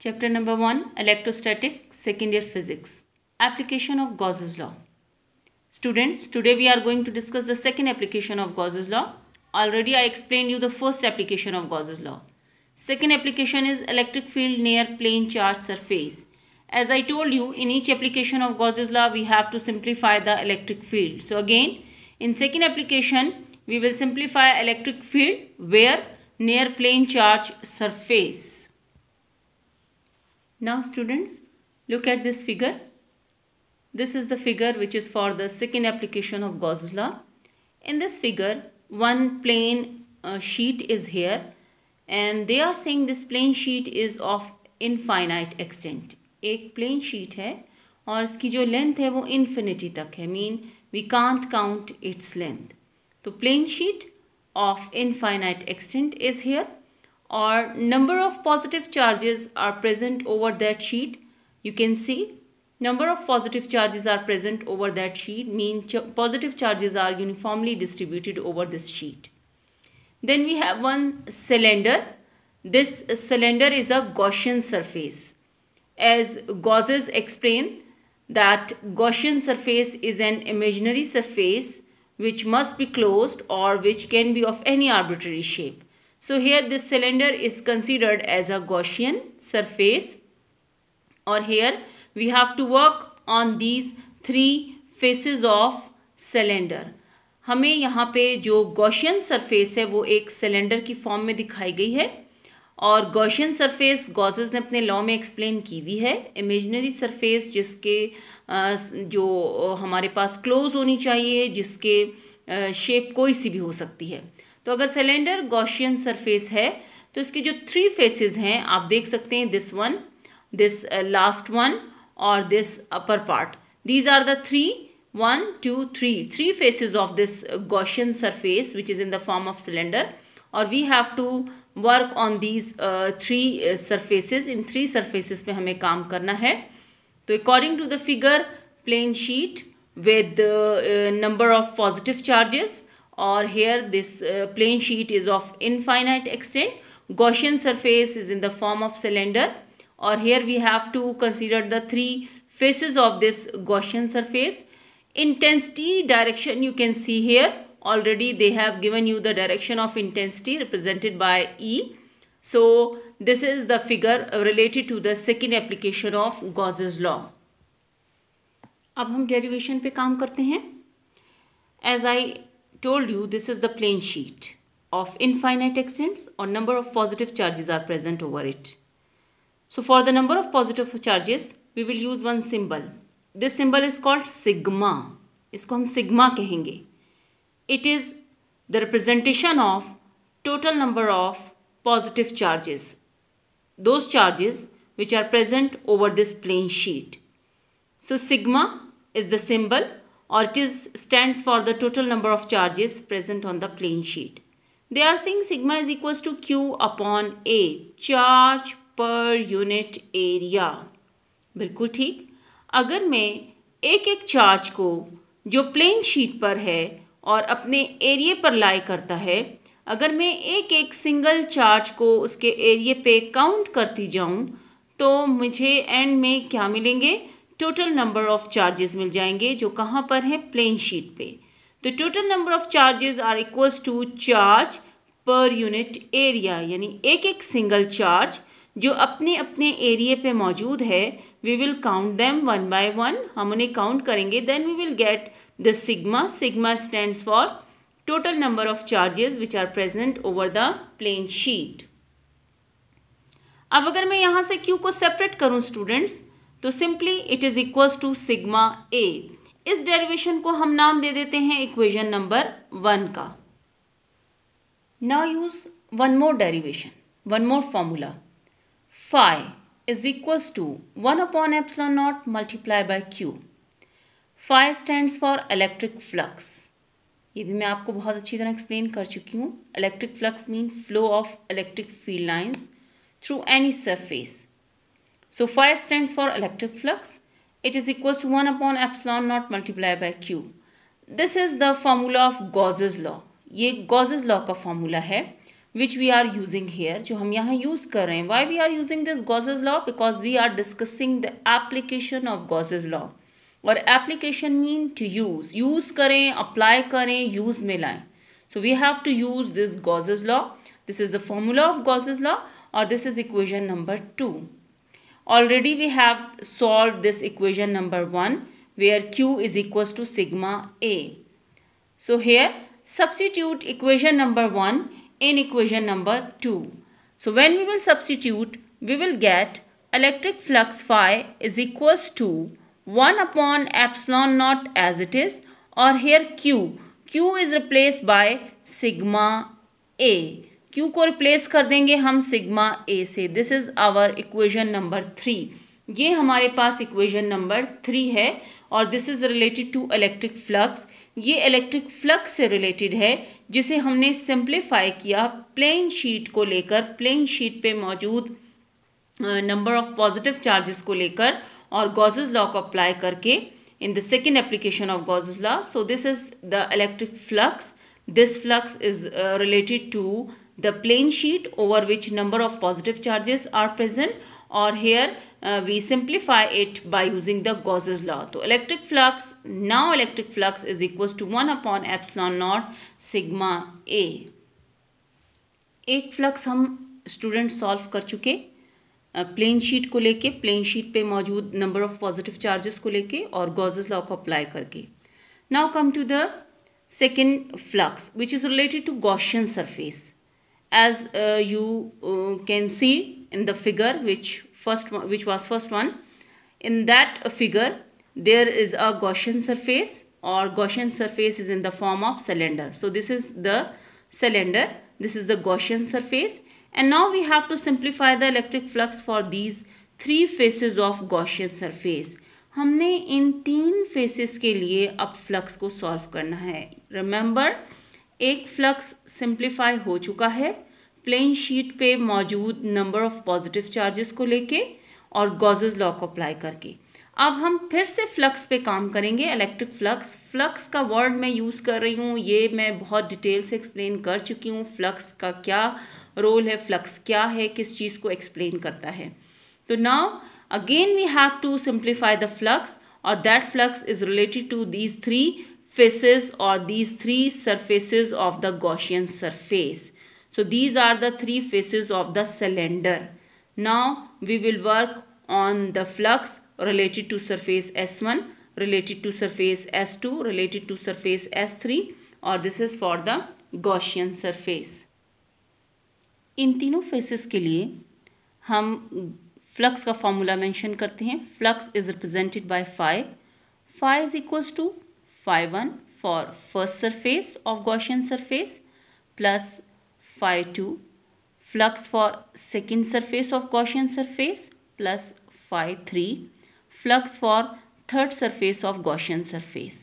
Chapter number 1 Electrostatic, second year physics. Application of Gauss's law. Students, today we are going to discuss the second application of Gauss's law. Already I explained you the first application of Gauss's law. Second application is electric field near plane charge surface. As I told you, in each application of Gauss's law, we have to simplify the electric field. So again, in second application, we will simplify electric field where near plane charge surface. Now students, look at this figure. This is the figure which is for the second application of Gauss's law. In this figure, one plane uh, sheet is here and they are saying this plane sheet is of infinite extent. A plane sheet है और इसकी length length है वो infinity तक है mean we can't count its length तो plane sheet of or number of positive charges are present over that sheet. You can see number of positive charges are present over that sheet mean ch positive charges are uniformly distributed over this sheet. Then we have one cylinder. This cylinder is a Gaussian surface. As Gauzes explain that Gaussian surface is an imaginary surface which must be closed or which can be of any arbitrary shape. So here this cylinder is considered as a Gaussian surface or here we have to work on these three faces of cylinder. हमें यहाँ पे जो Gaussian surface है वो एक cylinder की form में दिखाई गई है और गॉशियन सरफेस गॉजेज ने अपने लॉ में एक्सप्लेन की हुई है इमेजनरी सरफेस जिसके जो हमारे पास क्लोज होनी चाहिए जिसके शेप कोई सी भी हो सकती है तो अगर सिलेंडर गॉशियन सरफेस है तो इसके जो थ्री फेसेस हैं आप देख सकते हैं this one this last one और this upper part these are the three one two three three faces of this Gaussian surface which is in the form of cylinder और we have to work on these three surfaces in three surfaces पे हमें काम करना है तो according to the figure plane sheet with number of positive charges or here this uh, plane sheet is of infinite extent. Gaussian surface is in the form of cylinder or here we have to consider the three faces of this Gaussian surface. Intensity direction you can see here already they have given you the direction of intensity represented by E. So this is the figure related to the second application of Gauss's law. ab hum derivation pe kaam karte hain as i told you this is the plane sheet of infinite extents or number of positive charges are present over it. So for the number of positive charges, we will use one symbol. This symbol is called sigma. इसको हम sigma कहेंगे. It is the representation of total number of positive charges. Those charges which are present over this plane sheet. So sigma is the symbol or it is stands for the total number of charges present on the plane sheet. They are saying sigma is equals to Q upon A, charge per unit area. bilkul theek agar main ek ek charge ko jo plane sheet par hai aur apne area par lie karta hai agar main ek ek single charge ko uske area pe count karti jaun to mujhe end mein kya milenge total number of charges मिल जाएंगे जो कहाँ पर हैं plane sheet पे तो total number of charges are equals to charge per unit area यानी एक एक सिंगल चार्ज जो अपने अपने एरिए पे मौजूद है we will count them one by one हम उन्हें काउंट करेंगे then we will get the sigma sigma stands for total number of charges which are present over the plane sheet अब अगर मैं यहाँ से क्यू को सेपरेट करूँ स्टूडेंट्स तो simply it is equals to sigma A इस डेरिवेशन को हम नाम दे देते हैं इक्वेशन नंबर वन का now use one more derivation one more formula phi is equals to one upon epsilon naught multiply by Q phi stands for electric flux ये भी मैं आपको बहुत अच्छी तरह एक्सप्लेन कर चुकी हूँ electric flux mean flow of electric field lines through any surface So phi stands for electric flux. It is equals to one upon epsilon naught multiplied by Q. This is the formula of Gauss's law. ये Gauss's law का formula है which we are using here जो हम यहाँ use कर रहे हैं Why we are using this Gauss's law? Because we are discussing the application of Gauss's law. और application mean to use. Use करें, apply करें, use में लाएं. So we have to use this Gauss's law. This is the formula of Gauss's law और this is equation number two Already we have solved this equation number 1 where Q is equals to sigma A. So here substitute equation number 1 in equation number 2. So when we will substitute we will get electric flux phi is equals to 1 upon epsilon naught as it is or here Q. Q is replaced by sigma A. Q को replace कर देंगे हम sigma A से this is our equation number three ये हमारे पास equation number three है और this is related to electric flux ये इलेक्ट्रिक फ्लक्स से रिलेटेड है जिसे हमने सिंप्लीफाई किया प्लेन शीट को लेकर प्लेन शीट पे मौजूद नंबर ऑफ पॉजिटिव चार्जेस को लेकर और गॉजेज लॉ को अप्लाई करके in the second application of Gauss's law so this is the electric flux this flux is related to the plane sheet over which number of positive charges are present or here uh, we simplify it by using the Gauss's law. So electric flux, now electric flux is equals to 1 upon epsilon naught sigma A. एक flux हम student solve कर चुके plane uh, sheet को लेके plane sheet पे मौजूद number of positive charges को लेके और गॉजेस लॉ को अप्लाई करके now come to the second flux which is related to Gaussian surface as uh, you uh, can see in the figure which first which was first one in that figure there is a gaussian surface or gaussian surface is in the form of cylinder so this is the cylinder this is the gaussian surface and now we have to simplify the electric flux for these three faces of gaussian surface हमने इन तीन faces के लिए अब flux को solve करना है remember एक flux simplify हो चुका है प्लेन शीट पे मौजूद नंबर ऑफ पॉजिटिव चार्जेस को लेके और गॉजेज लॉ को अप्लाई करके अब हम फिर से फ्लक्स पे काम करेंगे इलेक्ट्रिक फ्लक्स फ्लक्स का वर्ड मैं यूज़ कर रही हूँ ये मैं बहुत डिटेल से एक्सप्लेन कर चुकी हूँ फ्लक्स का क्या रोल है फ्लक्स क्या है किस चीज़ को एक्सप्लेन करता है तो now again we have to simplify the flux और that flux is related to these three faces or these three surfaces of the Gaussian surface. So these are the three faces of the cylinder. Now we will work on the flux related to surface S1, related to surface S2, related to surface S3 or this is for the Gaussian surface. In three faces, के लिए हम flux का formula mention करते हैं flux is represented by phi. Phi is equals phi 1 for first surface of Gaussian surface plus phi 2 flux for second surface of Gaussian surface plus phi 3 flux for third surface of Gaussian surface.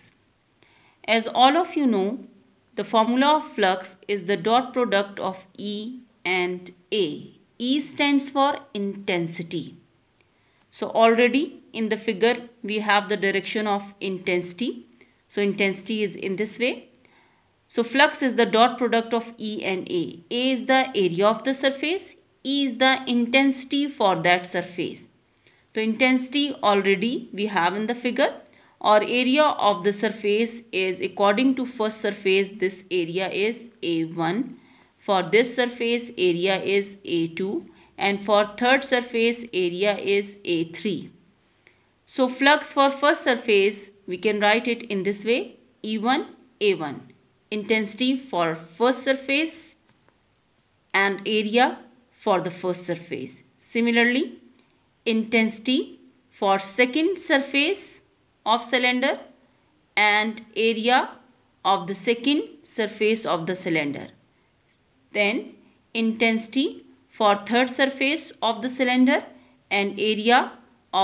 As all of you know, the formula of flux is the dot product of E and A. E stands for intensity. So already in the figure we have the direction of intensity so intensity is in this way. So flux is the dot product of E and A. A is the area of the surface. E is the intensity for that surface. So intensity already we have in the figure or area of the surface is according to first surface this area is A1. For this surface area is A2 and for third surface area is A3. So flux for first surface, we can write it in this way, E1, A1. Intensity for first surface and area for the first surface. Similarly, intensity for second surface of cylinder and area of the second surface of the cylinder. Then intensity for third surface of the cylinder and area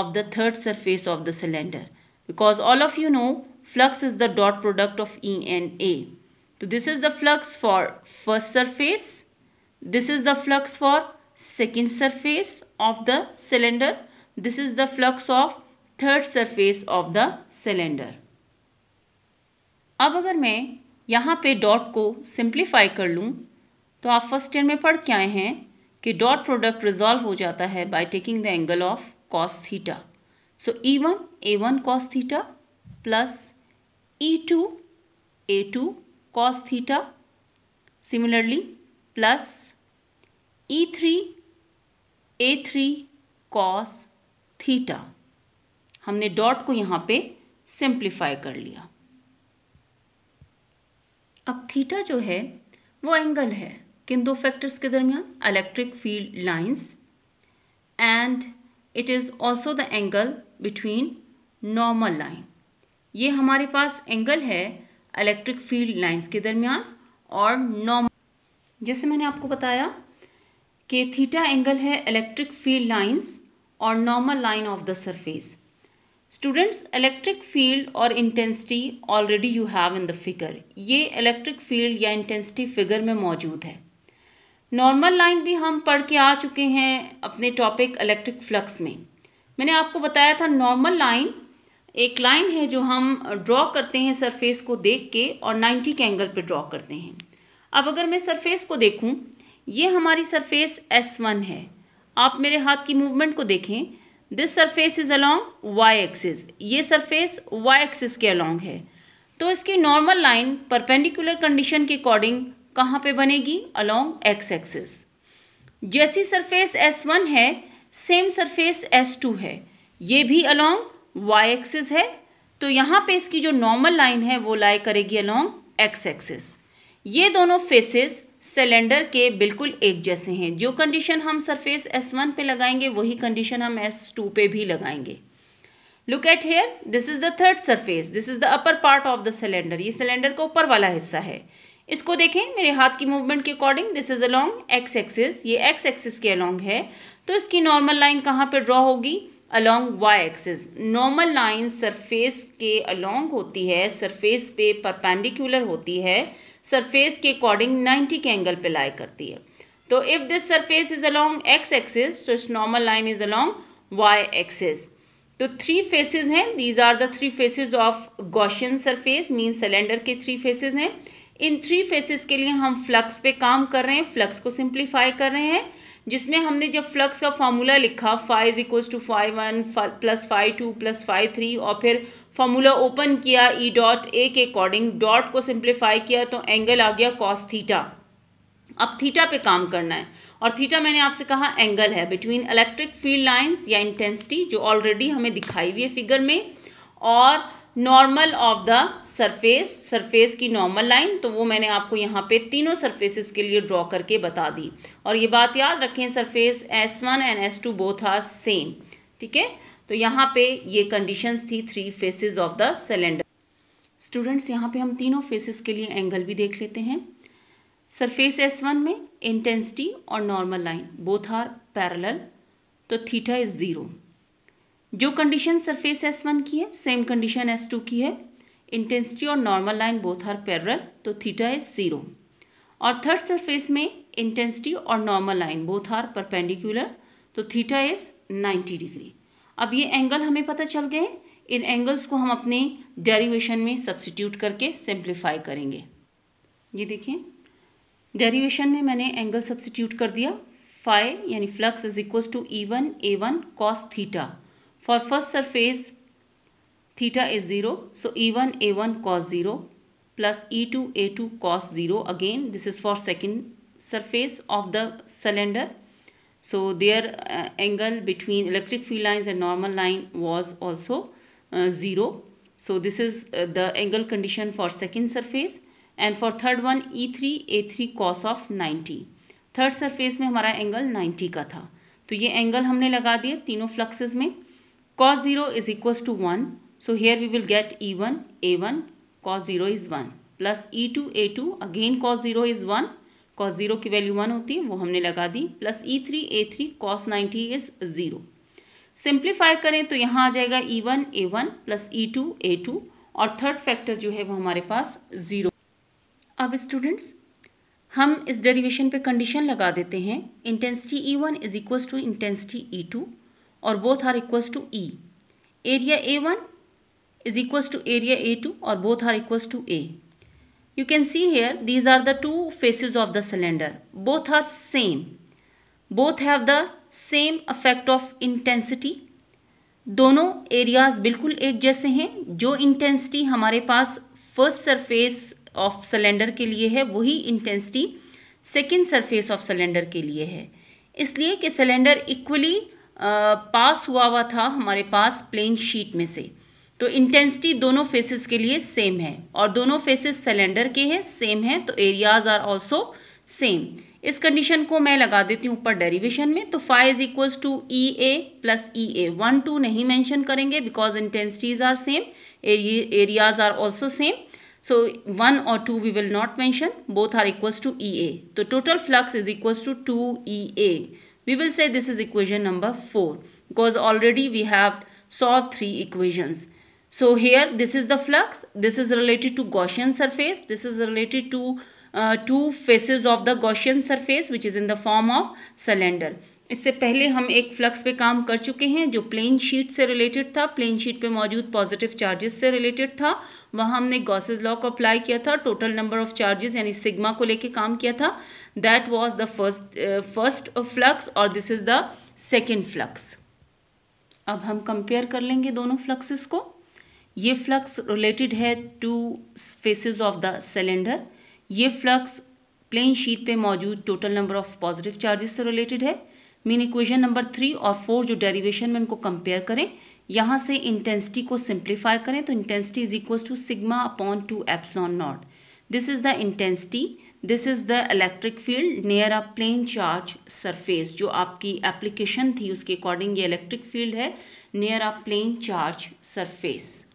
of the third surface of the cylinder because all of you know flux is the dot product of E and A. So this is the flux for first surface. This is the flux for second surface of the cylinder. This is the flux of third surface of the cylinder अब अगर मैं यहाँ पे dot को simplify कर लूँ तो आप फर्स्ट ईयर में पढ़ के आए हैं कि डॉट प्रोडक्ट रिजॉल्व हो जाता है by taking the angle of cos theta. So E1 A1 cos theta plus E2 A2 cos theta. Similarly plus E3 A3 cos theta हमने डॉट को यहाँ पे सिंप्लीफाई कर लिया अब थीटा जो है वो एंगल है किन दो फैक्टर्स के दरमियान electric field lines and it is also the angle between normal line ये हमारे पास एंगल है इलेक्ट्रिक फील्ड लाइन्स के दरमियान और नॉर्मल जैसे मैंने आपको बताया कि थीटा एंगल है इलेक्ट्रिक फील्ड लाइन्स और normal line of the surface students electric field और intensity already you have in the figure ये इलेक्ट्रिक फील्ड या इंटेंसिटी फिगर में मौजूद है नॉर्मल लाइन भी हम पढ़ के आ चुके हैं अपने टॉपिक इलेक्ट्रिक फ्लक्स में मैंने आपको बताया था नॉर्मल लाइन एक लाइन है जो हम ड्रॉ करते हैं सरफेस को देख के और 90 के एंगल पर ड्रॉ करते हैं अब अगर मैं सरफेस को देखूं ये हमारी सरफेस S1 है आप मेरे हाथ की मूवमेंट को देखें this surface is along Y axis ये सरफेस वाई एक्सिस के अलॉन्ग है तो इसकी नॉर्मल लाइन परपेंडिकुलर कंडीशन के अकॉर्डिंग कहाँ पे बनेगी अलोंग एक्स एक्सिस जैसी सरफेस एस वन है सेम सरफेस एस टू है ये भी अलोंग वाई एक्सिस है तो यहाँ पे इसकी जो नॉर्मल लाइन है वो लाई करेगी अलोंग एक्स एक्सिस ये दोनों फेसेस सिलेंडर के बिल्कुल एक जैसे हैं जो कंडीशन हम सरफेस एस वन पे लगाएंगे वही कंडीशन हम एस टू पे भी लगाएंगे look at here this is the third surface this is the upper part of the cylinder ये सिलेंडर का ऊपर वाला हिस्सा है इसको देखें मेरे हाथ की मूवमेंट के according this is along X axis ये एक्स एक्सिस के अलॉन्ग है तो इसकी नॉर्मल लाइन कहाँ पर ड्रॉ होगी along Y axis normal line surface के अलॉन्ग होती है सरफेस पे परपेंडिकुलर होती है सरफेस के अकॉर्डिंग 90 के एंगल पे लाई करती है तो if this surface is along X axis तो इस normal line is along Y axis तो थ्री फेसेस हैं these are the three faces of Gaussian surface mean cylinder के थ्री फेसेस हैं इन थ्री फेसेस के लिए हम फ्लक्स पे काम कर रहे हैं फ्लक्स को सिंप्लीफाई कर रहे हैं जिसमें हमने जब फ्लक्स का फार्मूला लिखा phi equals to phi one plus phi two plus phi three और फिर फार्मूला ओपन किया ई डॉट ए के अकॉर्डिंग डॉट को सिंप्लीफाई किया तो एंगल आ गया कॉस थीटा अब थीटा पे काम करना है और थीटा मैंने आपसे कहा एंगल है बिटवीन इलेक्ट्रिक फील्ड लाइन्स या इंटेंसिटी जो ऑलरेडी हमें दिखाई हुई है फिगर में और normal of the surface surface की नॉर्मल लाइन तो वो मैंने आपको यहाँ पे तीनों सरफेसेस के लिए ड्रॉ करके बता दी और ये बात याद रखें surface S one and S two both are same ठीक है तो यहाँ पे ये कंडीशंस थी three faces of the cylinder students यहाँ पे हम तीनों फेसेस के लिए एंगल भी देख लेते हैं सरफेस एस वन में इंटेंसिटी और normal line both are parallel तो थीटा इज़ ज़ीरो जो कंडीशन सरफेस एस वन की है सेम कंडीशन एस टू की है इंटेंसिटी और normal line both are parallel तो थीटा इज ज़ीरो और थर्ड सरफेस में इंटेंसिटी और normal line both are perpendicular तो थीटा इज नाइन्टी डिग्री अब ये एंगल हमें पता चल गए इन एंगल्स को हम अपने डेरिवेशन में सब्सिट्यूट करके सिंप्लीफाई करेंगे ये देखें डेरिवेशन में मैंने एंगल सब्सिट्यूट कर दिया फाइव यानी flux is equal to E one A one cos theta For first surface, theta is 0. So, E1 A1 cos 0 plus E2 A2 cos 0. Again, this is for second surface of the cylinder. So, their uh, angle between electric field lines and normal line was also uh, 0. So, this is uh, the angle condition for second surface. And for third one, E3 A3 cos of 90. Third surface में हमारा angle 90 का था तो ये angle हमने लगा दिए तीनों फ्लक्सेस में cos 0 is equals to 1. So here we will get E1, A1, cos 0 is 1 plus E2, A2 again cos 0 is 1. cos 0 की वैल्यू 1 होती है वो हमने लगा दी plus E3, A3 cos 90 is zero simplify करें तो यहाँ आ जाएगा E1, A1 plus E2, A2 और थर्ड फैक्टर जो है वो हमारे पास ज़ीरो अब स्टूडेंट्स हम इस डेरिवेशन पे कंडीशन लगा देते हैं intensity E1 one is equals to intensity E2 और both are equals to E area A one is equals to area A two और both are equals to A you can see here these are the two faces of the cylinder both are same both have the same affect of intensity दोनों areas बिल्कुल एक जैसे हैं जो इंटेंसिटी हमारे पास फर्स्ट सरफेस ऑफ सिलेंडर के लिए है वही intensity second surface of cylinder के लिए है इसलिए कि सिलेंडर इक्वली पास हुआ हुआ था हमारे पास प्लेन शीट में से तो इंटेंसिटी दोनों फेसेस के लिए सेम है और दोनों फेसेस सिलेंडर के हैं सेम है तो एरियाज आर ऑल्सो सेम इस कंडीशन को मैं लगा देती हूँ ऊपर डेरिवेशन में तो five is equals to E A plus E A one two नहीं मेंशन करेंगे because intensities are same areas are also same so one और two we will not mention both are equals to E A तो total flux is equals to two E A we will say this is equation number 4 because already we have solved three equations. So here this is the flux, this is related to Gaussian surface, this is related to uh, two faces of the Gaussian surface which is in the form of cylinder. इससे पहले हम एक flux पे काम कर चुके हैं जो प्लेन शीट से रिलेटेड था प्लेन शीट पे मौजूद पॉजिटिव चार्जेस से रिलेटेड था वहाँ हमने गॉसेज लॉ को अप्लाई किया था टोटल नंबर ऑफ चार्जेस यानी सिग्मा को लेके काम किया था that was the first first flux और this is the second flux अब हम कंपेयर कर लेंगे दोनों फ्लक्सेस को ये फ्लक्स रिलेटेड है to faces of the cylinder ये फ्लक्स प्लेन शीट पे मौजूद total number of positive charges से रिलेटेड है मीन इक्वेशन नंबर थ्री और फोर जो डेरिवेशन में उनको कंपेयर करें यहाँ से इंटेंसिटी को सिंप्लीफाई करें तो intensity is equal to sigma upon two epsilon naught this is the intensity this is the electric field near a plane charge surface जो आपकी एप्लीकेशन थी उसके अकॉर्डिंग ये इलेक्ट्रिक फील्ड है near a plane charge surface